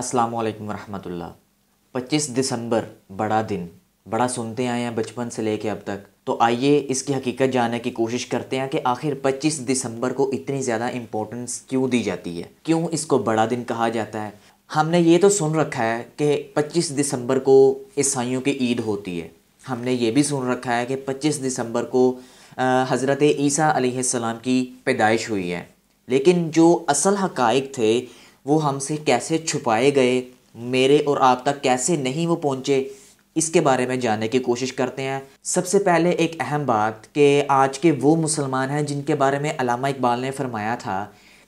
अस्सलाम वालेकुम रहमतुल्लाह 25 दिसंबर बड़ा दिन बड़ा सुनते आए हैं बचपन से लेके अब तक तो आइए इसकी हकीकत जानने की कोशिश करते हैं कि आखिर 25 दिसंबर को इतनी ज़्यादा इम्पोर्टेंस क्यों दी जाती है क्यों इसको बड़ा दिन कहा जाता है हमने ये तो सुन रखा है कि 25 दिसंबर को ईसाइयों की ईद होती है हमने ये भी सुन रखा है कि 25 दिसंबर को हज़रत ईसा सलाम की पैदाइश हुई है लेकिन जो असल हकाइक थे वो हमसे कैसे छुपाए गए मेरे और आप तक कैसे नहीं वो पहुँचे इसके बारे में जानने की कोशिश करते हैं सबसे पहले एक अहम बात कि आज के वो मुसलमान हैं जिनके बारे में अलामा इकबाल ने फरमाया था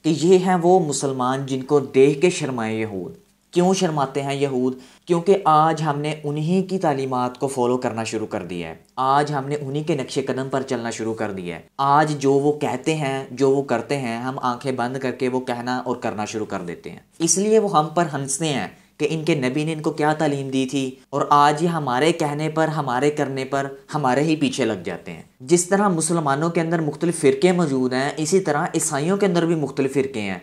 कि ये हैं वो मुसलमान जिनको देख के शर्माए यहूद क्यों शर्माते हैं यहूद क्योंकि आज हमने उन्हीं की तालीमत को फॉलो करना शुरू कर दिया है आज हमने उन्हीं के नक्शे कदम पर चलना शुरू कर दिया है आज जो वो कहते हैं जो वो करते हैं हम आंखें बंद करके वो कहना और करना शुरू कर देते हैं इसलिए वो हम पर हंसते हैं कि इनके नबी ने इनको क्या तालीम दी थी और आज ये हमारे कहने पर हमारे करने पर हमारे ही पीछे लग जाते हैं जिस तरह मुसलमानों के अंदर मुख्तलिफ़ फ़िरके मौजूद हैं इसी तरह ईसाइयों के अंदर भी मुख्तलिफ़ फ़िरके हैं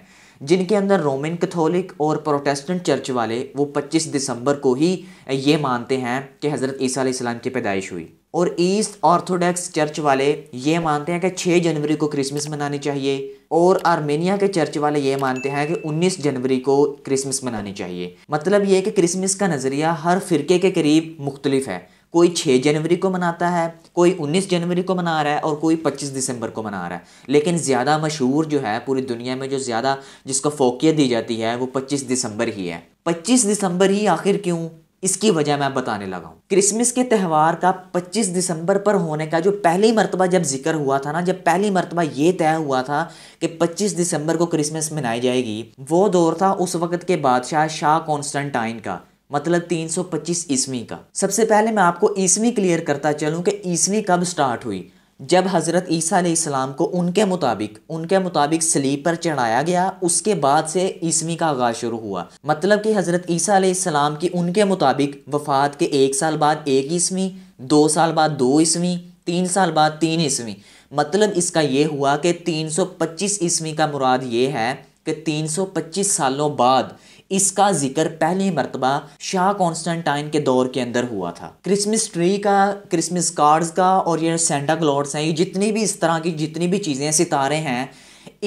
जिनके अंदर रोमन कैथोलिक और प्रोटेस्टेंट चर्च वाले वो 25 दिसंबर को ही ये मानते हैं कि हज़रत ईसा इस्लाम की पैदाइश हुई और ईस्ट ऑर्थोडॉक्स चर्च वाले ये मानते हैं कि 6 जनवरी को क्रिसमस मनानी चाहिए और आर्मेनिया के चर्च वाले ये मानते हैं कि 19 जनवरी को क्रिसमस मनानी चाहिए मतलब ये कि क्रिसमस का नज़रिया हर फिरके के करीब मुख्तलिफ है कोई छः जनवरी को मनाता है कोई उन्नीस जनवरी को मना रहा है और कोई पच्चीस दिसंबर को मना रहा है लेकिन ज़्यादा मशहूर जो है पूरी दुनिया में जो ज़्यादा जिसको फोकियत दी जाती है वो पच्चीस दिसंबर ही है पच्चीस दिसंबर ही आखिर क्यों इसकी वजह मैं बताने लगा हूँ क्रिसमस के त्यौहार का 25 दिसंबर पर होने का जो पहली मरतबा जब जिक्र हुआ था ना जब पहली मरतबा ये तय हुआ था कि 25 दिसंबर को क्रिसमस मनाई जाएगी वो दौर था उस वक्त के बादशाह शाह कॉन्स्टेंटाइन का मतलब 325 ईस्वी का सबसे पहले मैं आपको ईस्वी क्लियर करता चलूँ कि ईस्वी कब स्टार्ट हुई जब हज़रत ईसा इस्लाम को उनके मुताबिक उनके मुताबिक स्लीप पर चढ़ाया गया उसके बाद से ईस्वी का आगाज़ शुरू हुआ मतलब कि हज़रत ईसा इस्लाम की उनके मुताबिक वफ़ात के एक साल बाद एक ईस्वी दो साल बाद दो ईस्वी तीन साल बाद तीन ईस्वी मतलब इसका ये हुआ कि 325 ईस्वी का मुराद ये है कि 325 सालों बाद इसका जिक्र पहली मरतबा शाह कॉन्स्टेंटाइन के दौर के अंदर हुआ था क्रिसमस ट्री का क्रिसमस कार्ड्स का और ये सेंटा क्लॉड्स हैं ये जितनी भी इस तरह की जितनी भी चीज़ें सितारे हैं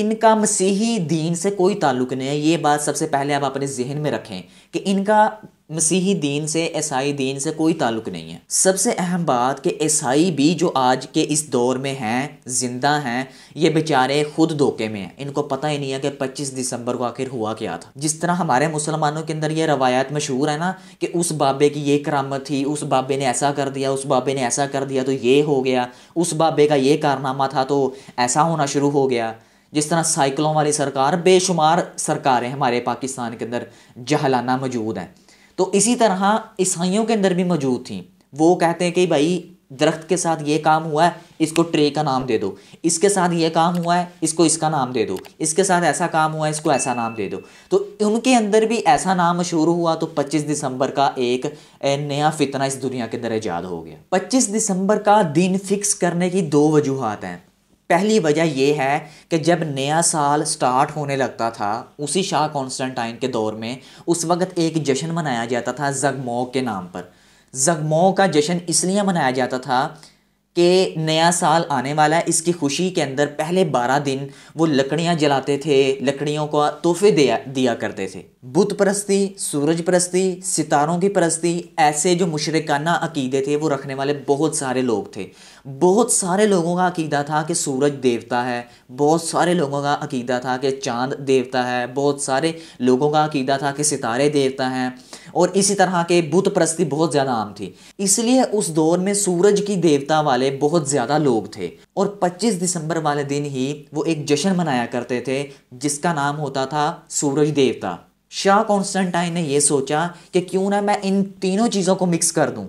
इनका मसीही दीन से कोई ताल्लुक नहीं है ये बात सबसे पहले आप अपने जहन में रखें कि इनका मसीही दीन से ईसाई दीन से कोई ताल्लुक नहीं है सबसे अहम बात कि ईसाई भी जो आज के इस दौर में हैं जिंदा हैं ये बेचारे खुद धोखे में हैं इनको पता ही नहीं है कि 25 दिसंबर को आखिर हुआ क्या था जिस तरह हमारे मुसलमानों के अंदर ये रवायत मशहूर है ना कि उस बाबे की ये करामत थी उस बाबे ने ऐसा कर दिया उस बाबे ने ऐसा कर दिया तो ये हो गया उस बाबे का ये कारनामा था तो ऐसा होना शुरू हो गया जिस तरह साइकिलों वाली सरकार बेशुमार सरकारें हमारे पाकिस्तान के अंदर जहलाना मौजूद हैं तो इसी तरह ईसाइयों के अंदर भी मौजूद थी वो कहते हैं कि भाई दरख्त के साथ ये काम हुआ है इसको ट्रे का नाम दे दो इसके साथ ये काम हुआ है इसको इसका नाम दे दो इसके साथ ऐसा काम हुआ है इसको ऐसा नाम दे दो तो उनके अंदर भी ऐसा नाम मशहूर हुआ तो 25 दिसंबर का एक नया फितना इस दुनिया के अंदर ईजाद हो गया 25 दिसंबर का दिन फिक्स करने की दो वजूहत हैं पहली वजह यह है कि जब नया साल स्टार्ट होने लगता था उसी शाह कॉन्स्टेंटाइन के दौर में उस वक़्त एक जश्न मनाया जाता था जगमो के नाम पर जगमो का जश्न इसलिए मनाया जाता था कि नया साल आने वाला है इसकी खुशी के अंदर पहले बारह दिन वो लकड़ियाँ जलाते थे लकड़ियों को तोहफे दिया दिया करते थे बुत परस्ती सूरज परस्ती सितारों की परस्ती ऐसे जो मुशरकाना अकीदे थे वो रखने वाले बहुत सारे लोग थे बहुत सारे लोगों का अकीदा था कि सूरज देवता है बहुत सारे लोगों का अकीदा था कि चांद देवता है बहुत सारे लोगों का अकीदा था कि सितारे देवता हैं और इसी तरह के बुत प्रस्ती बहुत ज़्यादा आम थी इसलिए उस दौर में सूरज की देवता वाले बहुत ज़्यादा लोग थे और 25 दिसंबर वाले दिन ही वो एक जश्न मनाया करते थे जिसका नाम होता था सूरज देवता शाह कॉन्स्टेंटाइन ने यह सोचा कि क्यों ना मैं इन तीनों चीज़ों को मिक्स कर दूँ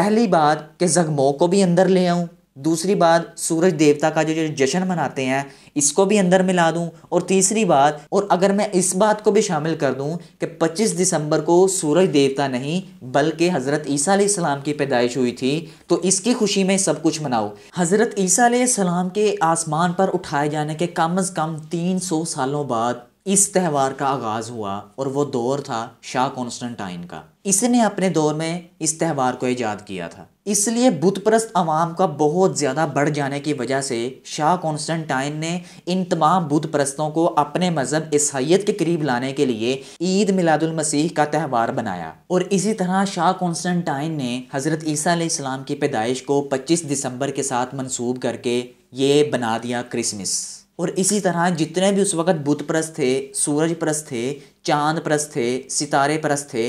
पहली बात कि जगमो को भी अंदर ले आऊँ दूसरी बात सूरज देवता का जो जो जश्न मनाते हैं इसको भी अंदर मिला दूं और तीसरी बात और अगर मैं इस बात को भी शामिल कर दूं कि 25 दिसंबर को सूरज देवता नहीं बल्कि हज़रत ईसा सलाम की पैदाइश हुई थी तो इसकी खुशी में सब कुछ मनाओ हज़रत ईसा सलाम के आसमान पर उठाए जाने के कम अज़ कम तीन सौ सालों बाद इस त्यौहार का आगाज़ हुआ और वो दौर था शाह कॉन्स्टेंटाइन का इसने अपने दौर में इस त्यौहार को ईजाद किया था इसलिए बुतप्रस्त आवाम का बहुत ज़्यादा बढ़ जाने की वजह से शाह कॉन्स्टेंटाइन ने इन तमाम बुत प्रस्तों को अपने मज़हब ईसाइत के करीब लाने के लिए ईद मिलादुलमसीह का त्यौहार बनाया और इसी तरह शाह कॉन्स्टेंटाइन ने हज़रत ईसा इस्लाम की पैदाइश को 25 दिसंबर के साथ मंसूब करके ये बना दिया क्रिसमस और इसी तरह जितने भी उस वक़्त बुध परस्त थे सूरज परस्त थे चांद परस्त थे सितारे परस्त थे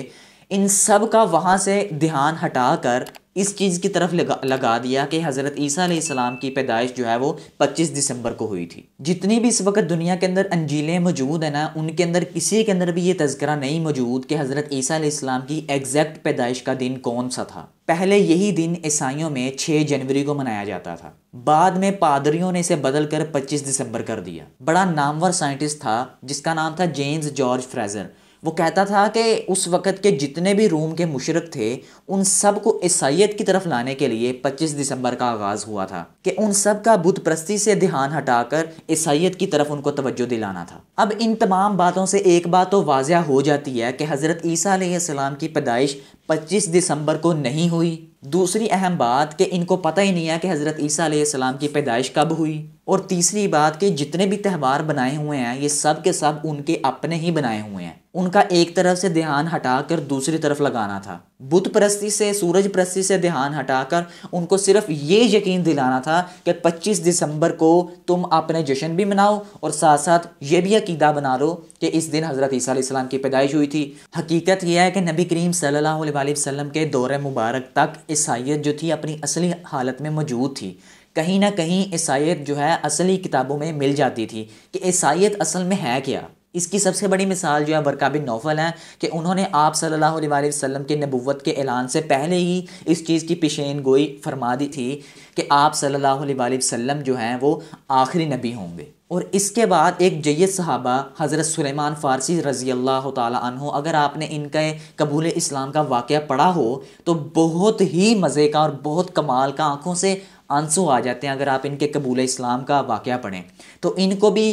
इन सब का वहाँ से ध्यान हटाकर इस चीज़ की तरफ लगा लगा दिया कि हज़रत ईसा सलाम की पैदाइश जो है वो 25 दिसंबर को हुई थी जितनी भी इस वक्त दुनिया के अंदर अंजीलें मौजूद हैं ना उनके अंदर किसी के अंदर भी ये तस्करा नहीं मौजूद कि हज़रत ईसा सलाम की एग्जैक्ट पैदाइश का दिन कौन सा था पहले यही दिन ईसाइयों में 6 जनवरी को मनाया जाता था बाद में पादरियों ने इसे बदल कर पच्चीस दिसंबर कर दिया बड़ा नामवर साइंटिस्ट था जिसका नाम था जेम्स जॉर्ज फ्रेजर वो कहता था कि उस वक़्त के जितने भी रूम के मुशरक थे उन सब को ईसाइत की तरफ लाने के लिए 25 दिसंबर का आगाज़ हुआ था कि उन सब का बुत प्रस्ती से ध्यान हटाकर ईसाइत की तरफ उनको तवज्जो दिलाना था अब इन तमाम बातों से एक बात तो वाजह हो जाती है कि हज़रत ईसीम की पैदाइश 25 दिसंबर को नहीं हुई दूसरी अहम बात कि इनको पता ही नहीं है कि हज़रत ईसीम की पैदाइश कब हुई और तीसरी बात कि जितने भी त्यौहार बनाए हुए हैं ये सब के सब उनके अपने ही बनाए हुए हैं उनका एक तरफ से ध्यान हटाकर दूसरी तरफ लगाना था बुध परस्ती से सूरज परस्ती से ध्यान हटाकर उनको सिर्फ ये यकीन दिलाना था कि 25 दिसंबर को तुम अपने जश्न भी मनाओ और साथ साथ ये भी अकीदा बना लो कि इस दिन हज़रत ईसा की पैदाइश हुई थी हकीकत यह है कि नबी करीम सल्ला वसम के दौरे मुबारक तक ईसाइत जो थी अपनी असली हालत में मौजूद थी कहीं ना कहीं ईसाइत जो है असली किताबों में मिल जाती थी कि ईसाइत असल में है क्या इसकी सबसे बड़ी मिसाल जो है बरका बिन नौफल है कि उन्होंने आप सल्लल्लाहु अलैहि वसल्लम के नबूवत के ऐलान से पहले ही इस चीज़ की पेशेन गोई फरमा दी थी कि आप सल्लल्लाहु अलैहि वसल्लम जो हैं वो आखिरी नबी होंगे और इसके बाद एक जैद सहाबा हज़रत सुलेमान फ़ारसी रज़ी अल्लाह तु अगर आपने इनका कबूल इस्लाम का वाक़ पढ़ा हो तो बहुत ही मज़े का और बहुत कमाल का आँखों से आंसू आ जाते हैं अगर आप इनके कबूल इस्लाम का वाक़ पढ़ें तो इनको भी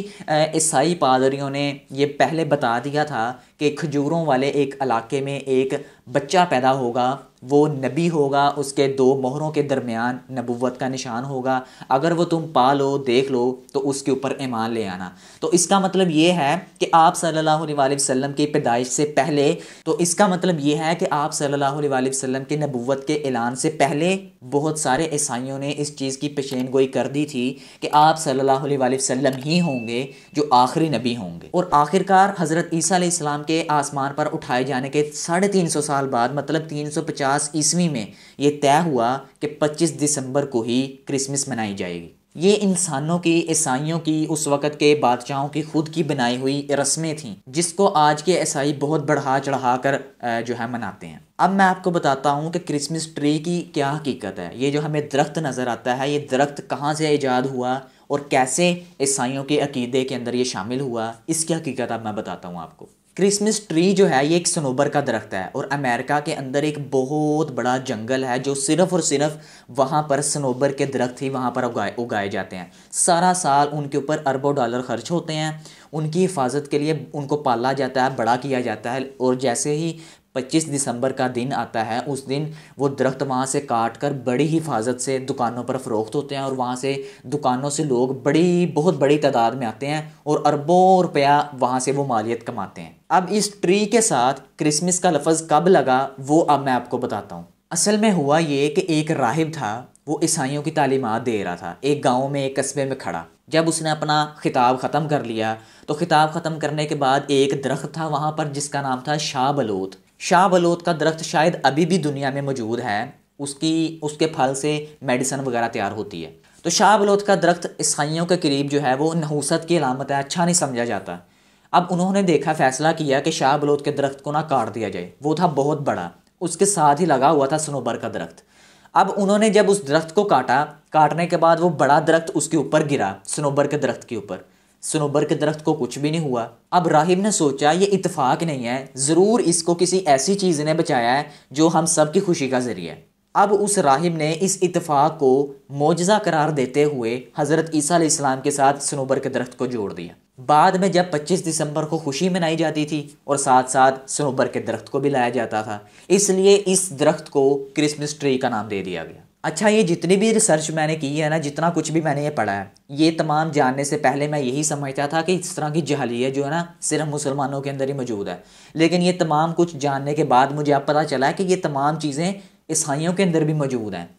ईसाई पादरियों ने ये पहले बता दिया था कि खजूरों वाले एक इलाके में एक बच्चा पैदा होगा वो नबी होगा उसके दो मोहरों के दरमियान नबूवत का निशान होगा अगर वो तुम पा लो देख लो तो उसके ऊपर ईमान ले आना तो इसका मतलब ये है कि आप सल्लल्लाहु अलैहि वसल्लम की पैदाइश से पहले तो इसका मतलब ये है कि आप सल्लल्लाहु अलैहि वसल्लम के नबूवत के ऐलान से पहले बहुत सारे ईसाइयों ने इस चीज़ की पेशेन गोई कर दी थी कि आप सल्लल्लाहु अलैहि वसल्लम ही होंगे जो आखिरी नबी होंगे और आखिरकार हज़रत ईसा के आसमान पर उठाए जाने के साढ़े तीन सौ साल बाद मतलब तीन सौ पचास ईस्वी में ये तय हुआ कि पच्चीस दिसंबर को ही क्रिसमस मनाई जाएगी ये इंसानों की ईसाइयों की उस वक़्त के बादशाहों की खुद की बनाई हुई रस्में थीं जिसको आज के ईसाई बहुत बढ़ा चढ़ा कर जो है मनाते हैं अब मैं आपको बताता हूँ कि क्रिसमस ट्री की क्या हकीकत है ये जो हमें दरख्त नज़र आता है ये दरख्त कहाँ से ईजाद हुआ और कैसे ईसाइयों के अकीदे के अंदर ये शामिल हुआ इसकी हकीकत अब मैं बताता हूँ आपको क्रिसमस ट्री जो है ये एक सनोबर का दरख्त है और अमेरिका के अंदर एक बहुत बड़ा जंगल है जो सिर्फ और सिर्फ वहाँ पर सनोबर के दरख्त ही वहाँ पर उगाए उगाए जाते हैं सारा साल उनके ऊपर अरबों डॉलर खर्च होते हैं उनकी हिफाजत के लिए उनको पाला जाता है बड़ा किया जाता है और जैसे ही पच्चीस दिसंबर का दिन आता है उस दिन वो दरख्त वहाँ से काट कर बड़ी हिफाजत से दुकानों पर फ़रोख्त होते हैं और वहाँ से दुकानों से लोग बड़ी बहुत बड़ी तादाद में आते हैं और अरबों रुपया वहाँ से वो मालियत कमाते हैं अब इस ट्री के साथ क्रिसमस का लफज कब लगा वो अब मैं आपको बताता हूँ असल में हुआ ये कि एक राहिब था वो ईसाइयों की तालीमत दे रहा था एक गाँव में एक कस्बे में खड़ा जब उसने अपना खिताब ख़त्म कर लिया तो खिताब ख़त्म करने के बाद एक दरख्त था वहाँ पर जिसका नाम था शाह बलूत शाह बलोत का दरख्त शायद अभी भी दुनिया में मौजूद है उसकी उसके फल से मेडिसन वगैरह तैयार होती है तो शाह बलोत का दरख्त ईसाइयों के करीब जो है वो नहूसत की अलामत है अच्छा नहीं समझा जाता अब उन्होंने देखा फैसला किया कि शाह बलोत के दरख्त को ना काट दिया जाए वो था बहुत बड़ा उसके साथ ही लगा हुआ था सनोबर का दरख्त अब उन्होंने जब उस दरख्त को काटा काटने के बाद वो बड़ा दरख्त उसके ऊपर गिरा सनोबर के दरख्त के ऊपर सनोबर के दरख्त को कुछ भी नहीं हुआ अब राहिब ने सोचा ये इतफाक नहीं है ज़रूर इसको किसी ऐसी चीज़ ने बचाया है जो हम सब की खुशी का ज़रिया है अब उस राहिब ने इस इतफाक को मोजा करार देते हुए हज़रत ईसा इस्लाम के साथ सनोबर के दरख्त को जोड़ दिया बाद में जब 25 दिसंबर को खुशी मनाई जाती थी और साथ साथ सनोबर के दरख्त को भी लाया जाता था इसलिए इस दरख्त को क्रिसमस ट्री का नाम दे दिया गया अच्छा ये जितनी भी रिसर्च मैंने की है ना जितना कुछ भी मैंने ये पढ़ा है ये तमाम जानने से पहले मैं यही समझता था कि इस तरह की है जो है ना सिर्फ मुसलमानों के अंदर ही मौजूद है लेकिन ये तमाम कुछ जानने के बाद मुझे अब पता चला है कि ये तमाम चीज़ें ईसाइयों के अंदर भी मौजूद हैं